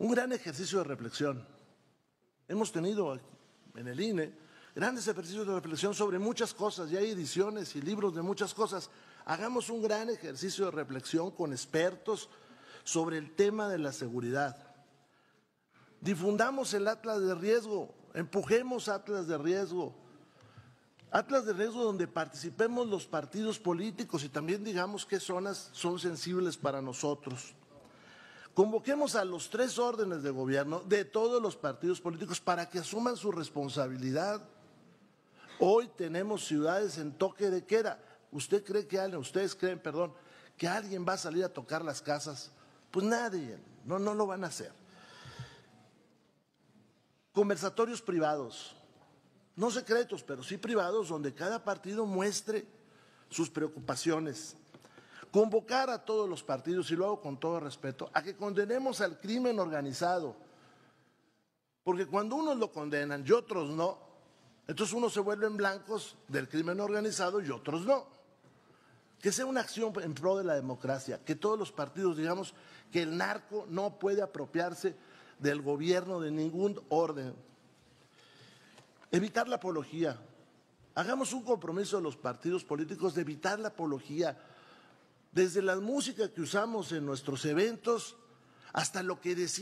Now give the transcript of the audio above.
un gran ejercicio de reflexión. Hemos tenido en el INE grandes ejercicios de reflexión sobre muchas cosas, y hay ediciones y libros de muchas cosas. Hagamos un gran ejercicio de reflexión con expertos sobre el tema de la seguridad. Difundamos el Atlas de Riesgo, empujemos Atlas de Riesgo. Atlas de riesgo donde participemos los partidos políticos y también digamos qué zonas son sensibles para nosotros. Convoquemos a los tres órdenes de gobierno de todos los partidos políticos para que asuman su responsabilidad. Hoy tenemos ciudades en toque de queda. ¿Usted cree que alguien, ustedes creen, perdón, que alguien va a salir a tocar las casas? Pues nadie, no, no lo van a hacer. Conversatorios privados, no secretos, pero sí privados, donde cada partido muestre sus preocupaciones, convocar a todos los partidos, y lo hago con todo respeto, a que condenemos al crimen organizado. Porque cuando unos lo condenan y otros no, entonces unos se vuelven blancos del crimen organizado y otros no. Que sea una acción en pro de la democracia, que todos los partidos digamos que el narco no puede apropiarse del gobierno de ningún orden. Evitar la apología. Hagamos un compromiso de los partidos políticos de evitar la apología desde la música que usamos en nuestros eventos hasta lo que decimos.